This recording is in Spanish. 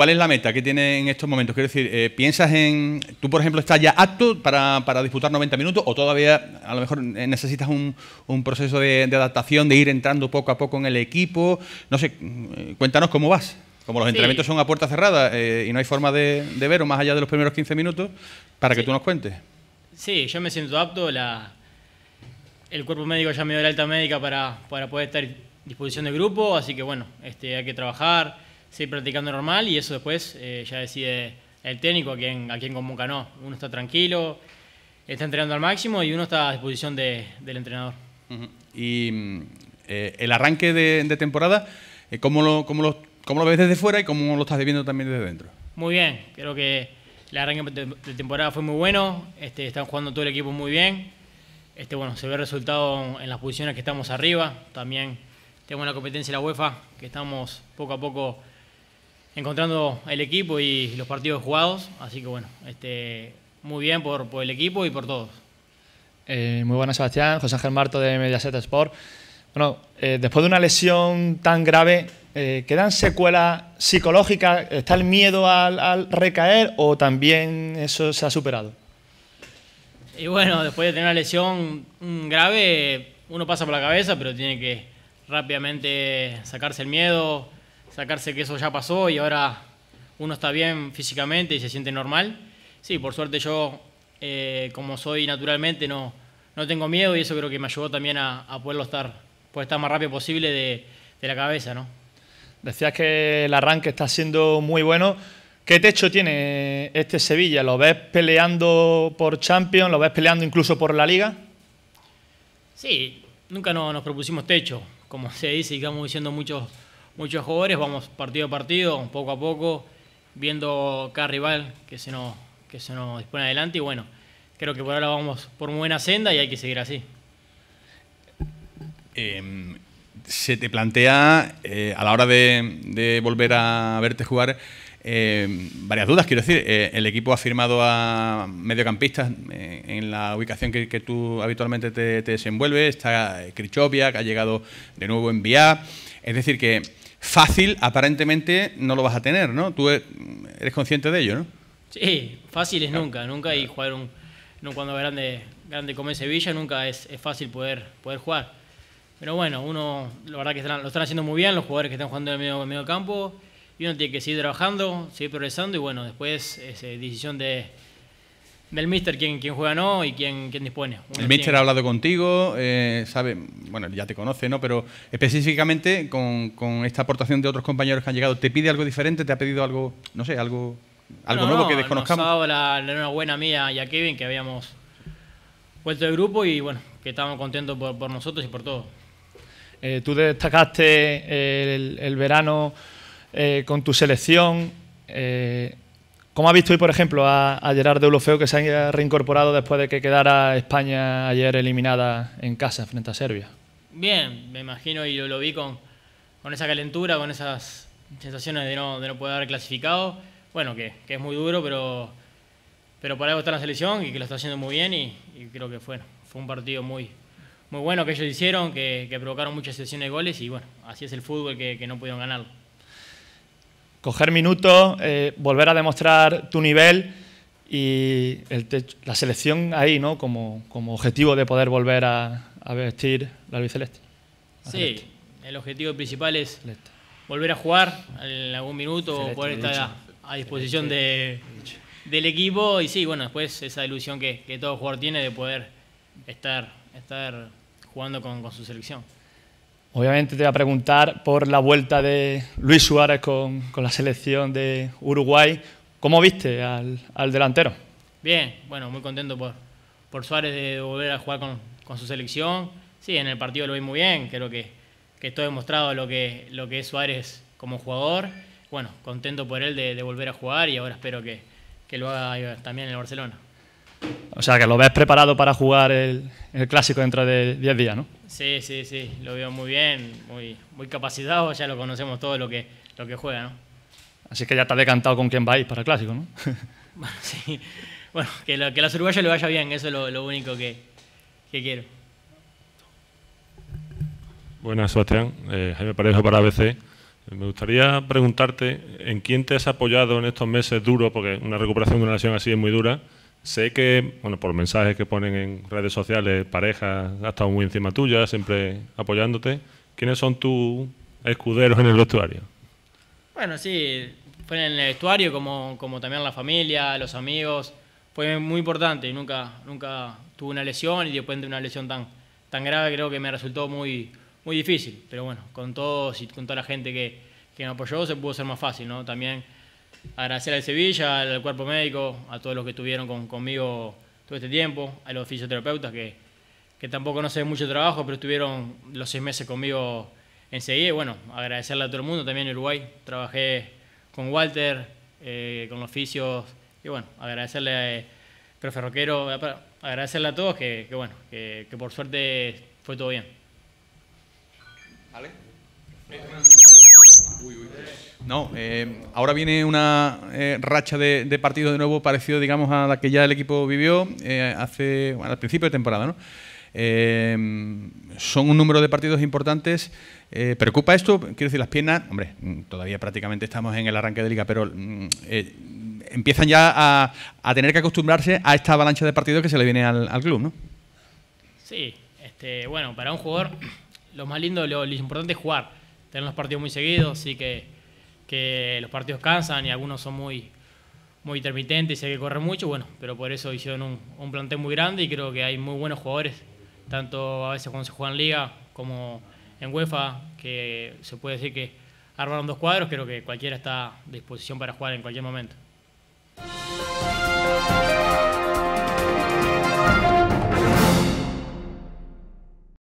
cuál es la meta que tiene en estos momentos? Quiero decir, eh, ¿piensas en. Tú, por ejemplo, estás ya apto para, para, disputar 90 minutos o todavía a lo mejor eh, necesitas un, un proceso de, adaptación, de ir entrando poco a poco en el equipo? No sé, eh, cuéntanos cómo vas. Como los entrenamientos son a puerta cerrada y no hay forma de, de más allá de los primeros 15 minutos, para que tú nos cuentes. Sí, yo me siento apto. La, el cuerpo médico ya me dio la alta médica para, para poder estar en disposición de grupo, así que bueno, este, hay que trabajar sí practicando normal y eso después eh, ya decide el técnico a quién, a quién convoca no. Uno está tranquilo, está entrenando al máximo y uno está a disposición de, del entrenador. Y mm, eh, el arranque de, temporada, eh, ¿cómo, lo, cómo, lo, ves desde fuera y cómo lo estás viviendo también desde dentro? Muy bien, creo que el arranque de temporada fue muy bueno, este, están jugando todo el equipo muy bien. Este, bueno, se ve el resultado en las posiciones que estamos arriba, también tenemos la competencia de la UEFA, que estamos poco a poco encontrando el equipo y los partidos jugados. Así que bueno, este, muy bien por, por el equipo y por todos. Eh, muy buenas, Sebastián. José Ángel Marto de Mediaset Sport. Bueno, eh, después de una lesión tan grave, eh, dan secuelas psicológicas? ¿Está el miedo al, al, recaer o también eso se ha superado? Y bueno, después de tener una lesión mm, grave, uno pasa por la cabeza, pero tiene que rápidamente sacarse el miedo, sacarse que eso ya pasó y ahora uno está bien físicamente y se siente normal. Sí, por suerte yo, eh, como soy naturalmente, no, no tengo miedo y eso creo que me ayudó también a, poderlo estar, poder estar más rápido posible de, la cabeza, ¿no? Decías que el arranque está siendo muy bueno. ¿Qué techo tiene este Sevilla? ¿Lo ves peleando por Champions? ¿Lo ves peleando incluso por la Liga? Sí, nunca nos propusimos techo. Como se dice, digamos diciendo muchos muchos jugadores, vamos partido a partido, poco a poco, viendo cada rival que se nos, que se nos dispone adelante y bueno, creo que por ahora vamos por buena senda y hay que seguir así. Em, se te plantea eh, a la hora de, volver a verte jugar em, varias dudas, quiero decir, eh, el equipo ha firmado a mediocampistas eh, en la ubicación que, tú habitualmente te, desenvuelves, está Crichopia, que ha llegado de nuevo en Vía, es decir que fácil aparentemente no lo vas a tener, ¿no? Tú e- eres consciente de ello, ¿no? Sí, fácil es nunca, nunca y jugar un, no cuando grande, grande en Sevilla nunca es, fácil poder, poder jugar. Pero bueno, uno, la verdad que lo están haciendo muy bien los jugadores que están jugando en el medio, campo y uno tiene que seguir trabajando, seguir progresando y bueno, después es eh, decisión de, del mister quién, quién juega no y quién, quién dispone. el mister ha hablado contigo, eh, sabe, bueno, ya te conoce, ¿no? Pero específicamente con, esta aportación de otros compañeros que han llegado, ¿te pide algo diferente? ¿Te ha pedido algo, no sé, algo, algo nuevo que desconozcamos? Nos dado la, la enhorabuena mía y a Kevin que habíamos vuelto de grupo y bueno, que estábamos contentos por, nosotros y por todo. Eh, tú destacaste el, verano eh, con tu selección. ¿Cómo ha visto hoy, por ejemplo, a, Gerard Deulofeu, que se ha reincorporado después de que quedara España ayer eliminada en casa frente a Serbia? Bien, me imagino y lo, lo vi con, con, esa calentura, con esas sensaciones de no, de no poder haber clasificado. Bueno, que, es muy duro, pero, pero para algo está en la selección y que lo está haciendo muy bien y, creo que fue, fue un partido muy, muy bueno que ellos hicieron, que, provocaron muchas sesiones de goles y bueno, así es el fútbol que, que no pudieron ganarlo coger minutos, eh, volver a demostrar tu nivel y la selección ahí, ¿no? Como, como, objetivo de poder volver a, vestir la albiceleste. Sí, el objetivo principal es volver a jugar en algún minuto o poder estar a, disposición de, del equipo. Y sí, bueno, después esa ilusión que, todo jugador tiene de poder estar, estar jugando con su selección. Obviamente te voy a preguntar por la vuelta de Luis Suárez con, la selección de Uruguay. ¿Cómo viste al, al delantero? Bien, bueno, muy contento por, Suárez de volver a jugar con, su selección. Sí, en el partido lo vi muy bien, creo que, que estoy demostrado lo que, lo que es Suárez como jugador. Bueno, contento por él de, volver a jugar y ahora espero que, que lo haga también en el Barcelona. O sea, que lo ves preparado para jugar el, clásico dentro de 10 días, ¿no? Sí, sí, sí, lo veo muy bien, muy, muy capacitado, ya lo conocemos todo lo que, lo que juega, ¿no? Así que ya está decantado con quién vais para el clásico, ¿no? bueno, sí. Bueno, que, lo, que a los uruguayos le vaya bien, eso es lo, único que, que, quiero. Buenas, Sebastián. Eh, Jaime Parejo para ABC. Me gustaría preguntarte en quién te has apoyado en estos meses duros, porque una recuperación de una lesión así es muy dura. Sé que, bueno, por mensajes que ponen en redes sociales, parejas, ha estado muy encima tuya, siempre apoyándote. ¿Quiénes son tus escuderos en el vestuario? Bueno, sí, fue en el vestuario como, como también la familia, los amigos. Fue muy importante y nunca, nunca tuve una lesión y después de una lesión tan, tan grave creo que me resultó muy, muy difícil. Pero bueno, con todos y con toda la gente que, que me apoyó se pudo ser más fácil, ¿no? También agradecer a Sevilla, al cuerpo médico, a todos los que estuvieron con, conmigo todo este tiempo, a los fisioterapeutas que, que tampoco no sé mucho trabajo, pero estuvieron los seis meses conmigo enseguida. Bueno, agradecerle a todo el mundo, también en Uruguay. Trabajé con Walter, eh, con los fisios, y bueno, agradecerle a eh, Profe Roquero, agradecerle a todos que, que bueno, que, que por suerte fue todo bien. No, eh, ahora viene una eh, racha de, partidos de nuevo parecido, digamos, a la que ya el equipo vivió eh, hace al principio de temporada, ¿no? son un número de partidos importantes. ¿Preocupa esto? Quiero decir, las piernas, hombre, todavía prácticamente estamos en el arranque de liga, pero mm, empiezan ya a, tener que acostumbrarse a esta avalancha de partidos que se le viene al, club, ¿no? Sí, este, bueno, para un jugador lo más lindo, lo, lo importante es jugar, tener los partidos muy seguidos, así que que los partidos cansan y algunos son muy, muy intermitentes y hay que correr mucho, bueno, pero por eso hicieron un, un plantel muy grande y creo que hay muy buenos jugadores, tanto a veces cuando se juega en Liga como en UEFA, que se puede decir que armaron dos cuadros, creo que cualquiera está a disposición para jugar en cualquier momento.